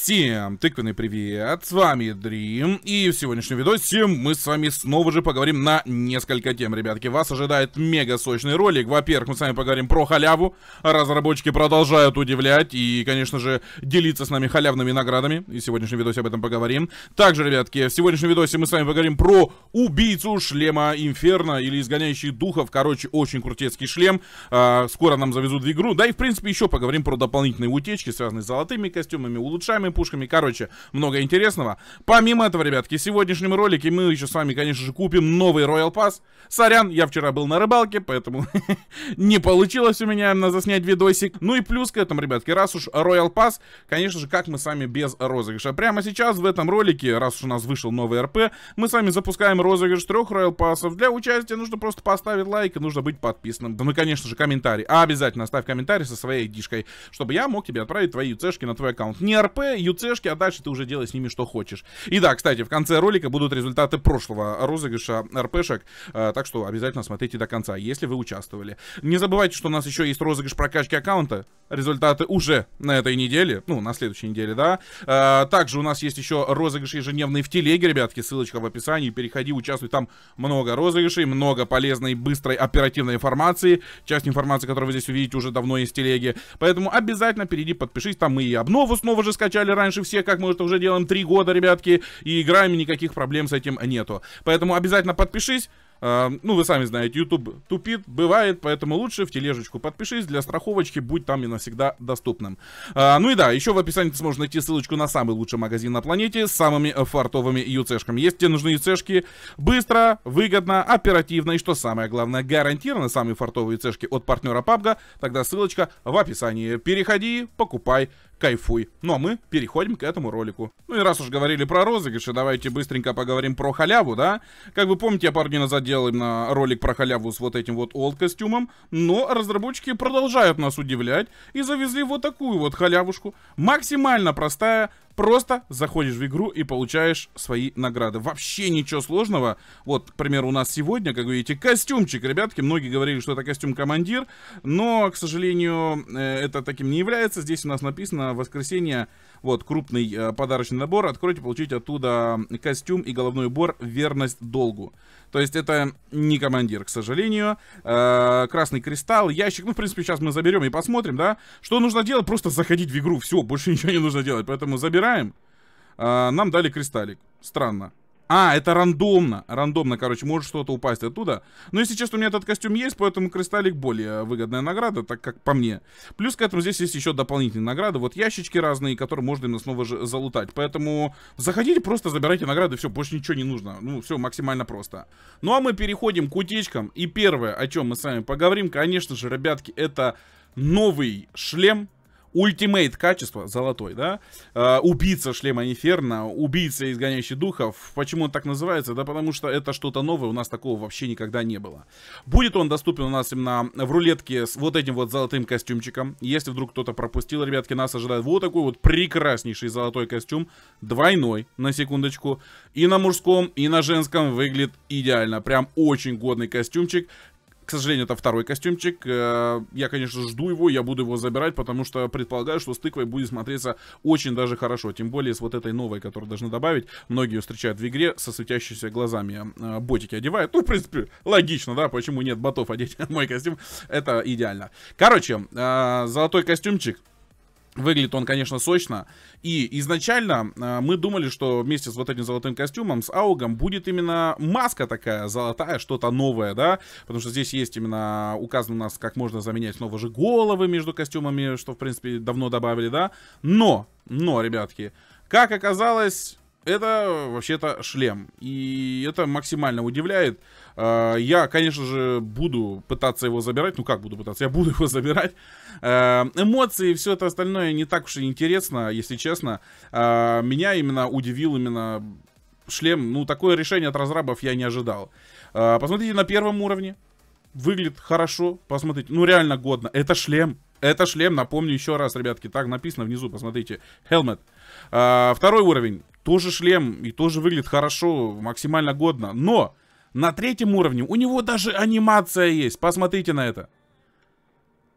Всем тыквенный привет, с вами Дрим, и в сегодняшнем видосе мы с вами снова же поговорим на несколько тем, ребятки. Вас ожидает мега сочный ролик, во-первых, мы с вами поговорим про халяву, разработчики продолжают удивлять и, конечно же, делиться с нами халявными наградами, и в сегодняшнем видосе об этом поговорим. Также, ребятки, в сегодняшнем видосе мы с вами поговорим про убийцу шлема Инферно или изгоняющий духов, короче, очень крутецкий шлем, а, скоро нам завезут в игру, да и, в принципе, еще поговорим про дополнительные утечки, связанные с золотыми костюмами, улучшами новыми пушками. Короче, много интересного. Помимо этого, ребятки, в сегодняшнем ролике мы еще с вами, конечно же, купим новый Royal Pass. Сорян, я вчера был на рыбалке, поэтому не получилось у меня заснять видосик. Ну и плюс к этому, ребятки, раз уж Royal Pass, конечно же, как мы с вами без розыгрыша. Прямо сейчас в этом ролике, раз уж у нас вышел новый РП, мы с вами запускаем розыгрыш трех Royal Passов. Для участия нужно просто поставить лайк и нужно быть подписанным. Да и конечно же, комментарий. А обязательно ставь комментарий со своей дишкой, чтобы я мог тебе отправить твои цешки на твой аккаунт. Не РП, ТВ, ЮЦшки, а дальше ты уже делай с ними что хочешь. И да, кстати, в конце ролика будут результаты прошлого розыгрыша РПшек, э, так что обязательно смотрите до конца, если вы участвовали. Не забывайте, что у нас еще есть розыгрыш прокачки аккаунта, результаты уже на этой неделе, ну, на следующей неделе, да. Э, также у нас есть еще розыгрыш ежедневный в телеге, ребятки, ссылочка в описании, переходи, участвуй, там много розыгрышей, много полезной, быстрой, оперативной информации, часть информации, которую вы здесь увидите, уже давно есть в телеге, поэтому обязательно перейди, подпишись, там мы и обнову снова же скачаем, получали раньше всех, как мы это уже делаем три года, ребятки, и играем, и никаких проблем с этим нету. Поэтому обязательно подпишись. А, ну, вы сами знаете, YouTube тупит, бывает, поэтому лучше в тележечку подпишись для страховочки, будь там и навсегда доступным. А, ну и да, еще в описании ты сможешь найти ссылочку на самый лучший магазин на планете с самыми фартовыми юцешками. Если тебе нужны юцешки, быстро, выгодно, оперативно и, что самое главное, гарантированно самые фартовые юцешки от партнера PUBG, тогда ссылочка в описании. Переходи, покупай, кайфуй. Ну а мы переходим к этому ролику. Ну и раз уж говорили про розыгрыши, давайте быстренько поговорим про халяву, да? Как вы помните, я пару дней назад делал именно ролик про халяву с вот этим вот олд-костюмом, но разработчики продолжают нас удивлять и завезли вот такую вот халявушку. Максимально простая, Просто заходишь в игру и получаешь свои награды. Вообще ничего сложного. Вот, к примеру, у нас сегодня, как вы видите, костюмчик, ребятки. Многие говорили, что это костюм-командир, но, к сожалению, э, это таким не является. Здесь у нас написано воскресенье вот, крупный э, подарочный набор. Откройте, получите оттуда костюм и головной убор «Верность долгу». То есть это не командир, к сожалению. Э, красный кристалл, ящик. Ну, в принципе, сейчас мы заберем и посмотрим, да. Что нужно делать? Просто заходить в игру. Все, больше ничего не нужно делать. Поэтому забираем. Э, нам дали кристаллик. Странно. А, это рандомно. Рандомно, короче, может что-то упасть оттуда. Но, ну, если честно, у меня этот костюм есть, поэтому кристаллик более выгодная награда, так как по мне. Плюс к этому здесь есть еще дополнительные награды. Вот ящички разные, которые можно именно снова же залутать. Поэтому заходите, просто забирайте награды, все, больше ничего не нужно. Ну, все максимально просто. Ну, а мы переходим к утечкам. И первое, о чем мы с вами поговорим, конечно же, ребятки, это новый шлем ультимейт качество, золотой, да? Э, убийца шлема Инферно, убийца изгоняющий духов. Почему он так называется? Да потому что это что-то новое, у нас такого вообще никогда не было. Будет он доступен у нас именно в рулетке с вот этим вот золотым костюмчиком. Если вдруг кто-то пропустил, ребятки, нас ожидает вот такой вот прекраснейший золотой костюм, двойной, на секундочку. И на мужском, и на женском выглядит идеально. Прям очень годный костюмчик. К сожалению, это второй костюмчик. Э, я, конечно, жду его, я буду его забирать, потому что предполагаю, что с тыквой будет смотреться очень даже хорошо. Тем более с вот этой новой, которую должны добавить. Многие встречают в игре со светящимися глазами. Э, ботики одевают. Ну, в принципе, логично, да, почему нет ботов одеть мой костюм. Это идеально. Короче, э, золотой костюмчик. Выглядит он, конечно, сочно. И изначально э, мы думали, что вместе с вот этим золотым костюмом, с аугом, будет именно маска такая золотая, что-то новое, да? Потому что здесь есть именно указано у нас, как можно заменять снова же головы между костюмами, что, в принципе, давно добавили, да? Но, но, ребятки, как оказалось, это вообще-то шлем. И это максимально удивляет. Э, я, конечно же, буду пытаться его забирать. Ну как буду пытаться? Я буду его забирать. Э, эмоции и все это остальное не так уж и интересно, если честно. Э, меня именно удивил именно шлем. Ну, такое решение от разрабов я не ожидал. Посмотрите на первом уровне. Выглядит хорошо. Посмотрите. Ну, реально годно. Это шлем. Это шлем, напомню еще раз, ребятки, так написано внизу, посмотрите. Helmet. А, второй уровень. Тоже шлем и тоже выглядит хорошо, максимально годно. Но на третьем уровне. У него даже анимация есть, посмотрите на это.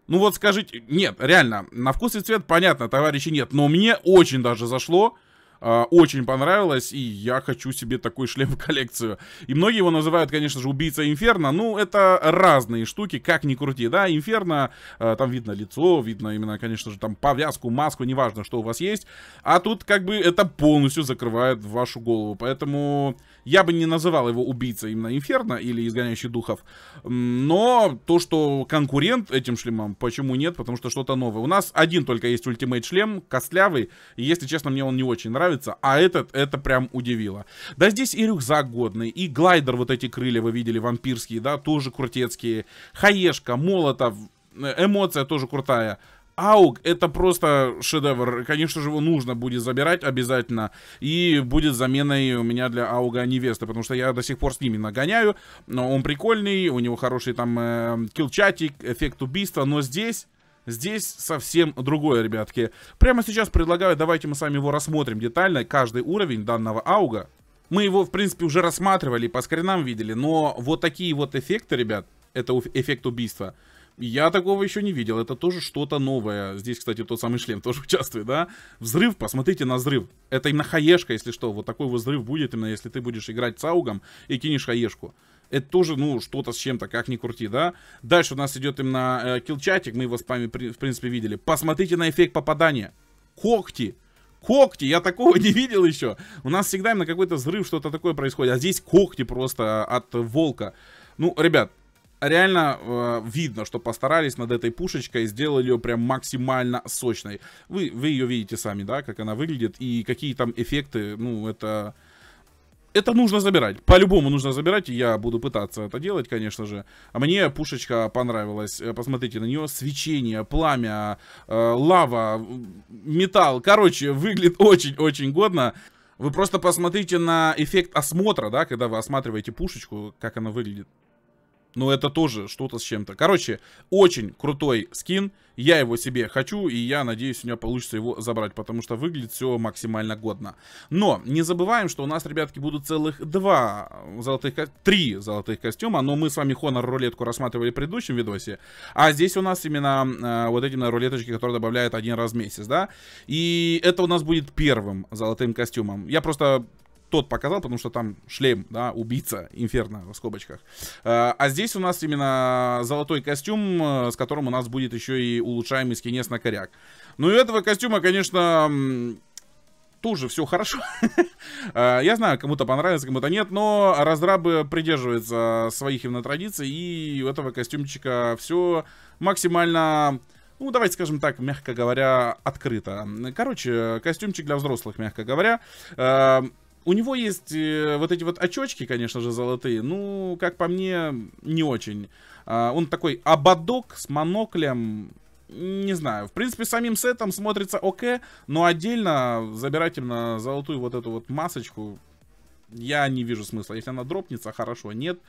Ну вот скажите, нет, реально, на вкус и цвет понятно, товарищи, нет, но мне очень даже зашло, э, очень понравилось, и я хочу себе такой шлем в коллекцию. И многие его называют, конечно же, убийца Инферно, ну это разные штуки, как ни крути, да, Инферно, э, там видно лицо, видно именно, конечно же, там повязку, маску, неважно, что у вас есть, а тут как бы это полностью закрывает вашу голову, поэтому... Я бы не называл его убийцей именно Инферно или изгоняющий духов. Но то, что конкурент этим шлемам, почему нет? Потому что что-то новое. У нас один только есть ультимейт шлем, костлявый. И, если честно, мне он не очень нравится. А этот, это прям удивило. Да здесь и рюкзак годный, и глайдер вот эти крылья вы видели, вампирские, да, тоже крутецкие. Хаешка, молотов, э, эмоция тоже крутая. Ауг это просто шедевр. Конечно же, его нужно будет забирать обязательно. И будет заменой у меня для Ауга невесты. Потому что я до сих пор с ними нагоняю. Но он прикольный, у него хороший там э, килчатик, эффект убийства. Но здесь... Здесь совсем другое, ребятки. Прямо сейчас предлагаю, давайте мы с вами его рассмотрим детально. Каждый уровень данного ауга. Мы его, в принципе, уже рассматривали, по скринам видели. Но вот такие вот эффекты, ребят, это эффект убийства. Я такого еще не видел. Это тоже что-то новое. Здесь, кстати, тот самый шлем тоже участвует, да? Взрыв, посмотрите на взрыв. Это именно хаешка, если что. Вот такой вот взрыв будет именно, если ты будешь играть цаугом и кинешь хаешку. Это тоже, ну, что-то с чем-то, как ни крути, да? Дальше у нас идет именно э, килчатик, мы его с вами, в принципе, видели. Посмотрите на эффект попадания. Когти когти, я такого не видел еще. У нас всегда именно какой-то взрыв, что-то такое происходит. А здесь когти просто от волка. Ну, ребят, а реально э, видно, что постарались над этой пушечкой, сделали ее прям максимально сочной. Вы, вы ее видите сами, да, как она выглядит и какие там эффекты, ну, это... Это нужно забирать. По-любому нужно забирать. Я буду пытаться это делать, конечно же. А мне пушечка понравилась. Э, посмотрите на нее. Свечение, пламя, э, лава, металл. Короче, выглядит очень-очень годно. Вы просто посмотрите на эффект осмотра, да, когда вы осматриваете пушечку, как она выглядит. Но ну, это тоже что-то с чем-то. Короче, очень крутой скин. Я его себе хочу, и я надеюсь, у меня получится его забрать, потому что выглядит все максимально годно. Но не забываем, что у нас, ребятки, будут целых два золотых... Три золотых костюма, но мы с вами хонор рулетку рассматривали в предыдущем видосе. А здесь у нас именно э, вот эти на рулеточки, которые добавляют один раз в месяц, да? И это у нас будет первым золотым костюмом. Я просто тот показал, потому что там шлем, да, убийца, инферно в скобочках. А, а здесь у нас именно золотой костюм, э, с которым у нас будет еще и улучшаемый скинес на коряк. Ну и этого костюма, конечно, тоже все хорошо. А, я знаю, кому-то понравится, кому-то нет, но разрабы придерживаются своих именно традиций, и у этого костюмчика все максимально ну, давайте скажем так, мягко говоря, открыто. Короче, костюмчик для взрослых, мягко говоря. А, у него есть э, вот эти вот очочки, конечно же, золотые. Ну, как по мне, не очень. А, он такой ободок с моноклем. Не знаю. В принципе, самим сетом смотрится ок, но отдельно забирать им на золотую вот эту вот масочку я не вижу смысла. Если она дропнется, хорошо, нет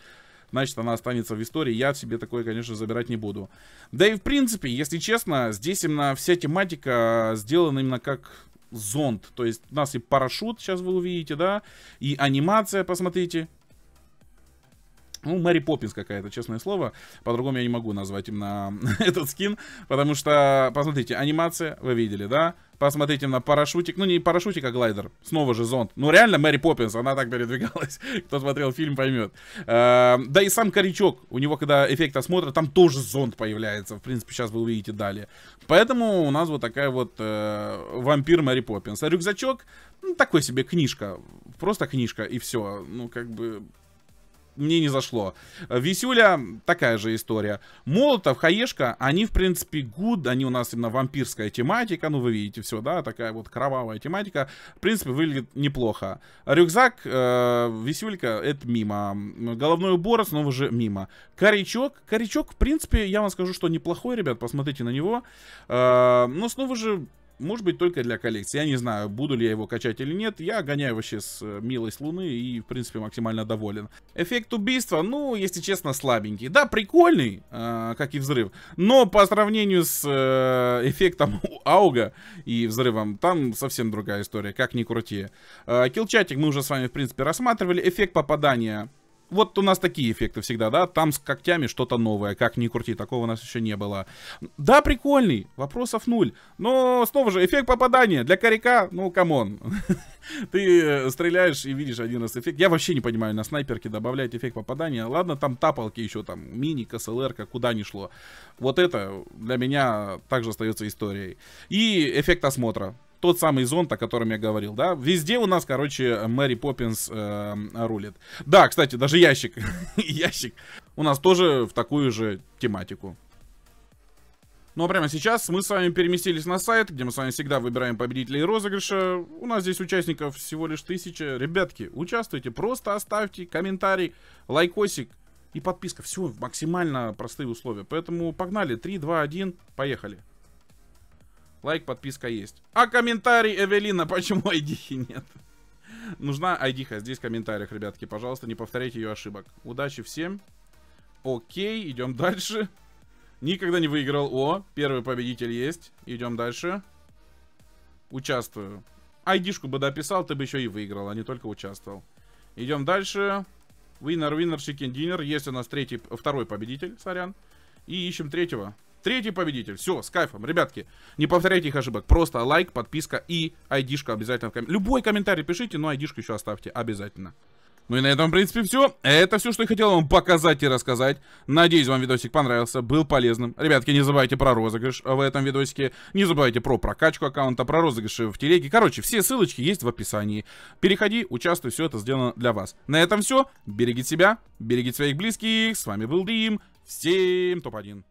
значит она останется в истории. Я себе такое, конечно, забирать не буду. Да и в принципе, если честно, здесь именно вся тематика сделана именно как зонд. То есть у нас и парашют, сейчас вы увидите, да, и анимация, посмотрите, ну, Мэри Поппинс какая-то, честное слово. По-другому я не могу назвать им на этот скин. Потому что, посмотрите, анимация, вы видели, да? Посмотрите на парашютик. Ну, не парашютик, а глайдер. Снова же зонт. Ну, реально Мэри Поппинс, она так передвигалась. Кто смотрел фильм, поймет. Э, да и сам корячок. У него, когда эффект осмотра, там тоже зонт появляется. В принципе, сейчас вы увидите далее. Поэтому у нас вот такая вот э, вампир Мэри Поппинс. А рюкзачок, ну, такой себе книжка. Просто книжка, и все. Ну, как бы мне не зашло. Э, висюля, такая же история. Молотов, Хаешка, они, в принципе, гуд, они у нас именно вампирская тематика, ну, вы видите все, да, такая вот кровавая тематика. В принципе, выглядит неплохо. Рюкзак, э, Висюлька, это мимо. Головной убор, снова же мимо. Корячок, Корячок, в принципе, я вам скажу, что неплохой, ребят, посмотрите на него. Э, но ну, снова же может быть, только для коллекции. Я не знаю, буду ли я его качать или нет. Я гоняю вообще с э, милой с Луны и, в принципе, максимально доволен. Эффект убийства, ну, если честно, слабенький. Да, прикольный, э, как и взрыв. Но по сравнению с э, эффектом Ауга и взрывом, там совсем другая история, как ни крути. Э, килчатик мы уже с вами, в принципе, рассматривали. Эффект попадания вот у нас такие эффекты всегда, да, там с когтями что-то новое, как ни крути, такого у нас еще не было. Да, прикольный, вопросов нуль, но снова же, эффект попадания для коряка, ну, камон. Ты э, стреляешь и видишь один раз эффект. Я вообще не понимаю, на снайперке добавлять эффект попадания. Ладно, там тапалки еще, там мини, КСЛР, куда ни шло. Вот это для меня также остается историей. И эффект осмотра тот самый зонт, о котором я говорил, да. Везде у нас, короче, Мэри Поппинс э, рулит. Да, кстати, даже ящик, ящик у нас тоже в такую же тематику. Ну а прямо сейчас мы с вами переместились на сайт, где мы с вами всегда выбираем победителей розыгрыша. У нас здесь участников всего лишь тысяча. Ребятки, участвуйте, просто оставьте комментарий, лайкосик и подписка. Все, максимально простые условия. Поэтому погнали. 3, 2, 1, поехали. Лайк, подписка есть. А комментарий, Эвелина, почему ID нет? Нужна ID-ха здесь в комментариях, ребятки. Пожалуйста, не повторяйте ее ошибок. Удачи всем. Окей, идем дальше. Никогда не выиграл. О, первый победитель есть. Идем дальше. Участвую. Айдишку бы дописал, ты бы еще и выиграл, а не только участвовал. Идем дальше. Winner, winner, chicken dinner. Есть у нас третий, второй победитель, сорян. И ищем третьего. Третий победитель. Все, с кайфом. Ребятки, не повторяйте их ошибок. Просто лайк, подписка и айдишка обязательно в ком... Любой комментарий пишите, но айдишку еще оставьте обязательно. Ну и на этом, в принципе, все. Это все, что я хотел вам показать и рассказать. Надеюсь, вам видосик понравился, был полезным. Ребятки, не забывайте про розыгрыш в этом видосике. Не забывайте про прокачку аккаунта, про розыгрыш в телеге. Короче, все ссылочки есть в описании. Переходи, участвуй, все это сделано для вас. На этом все. Берегите себя, берегите своих близких. С вами был Дим. Всем топ-1.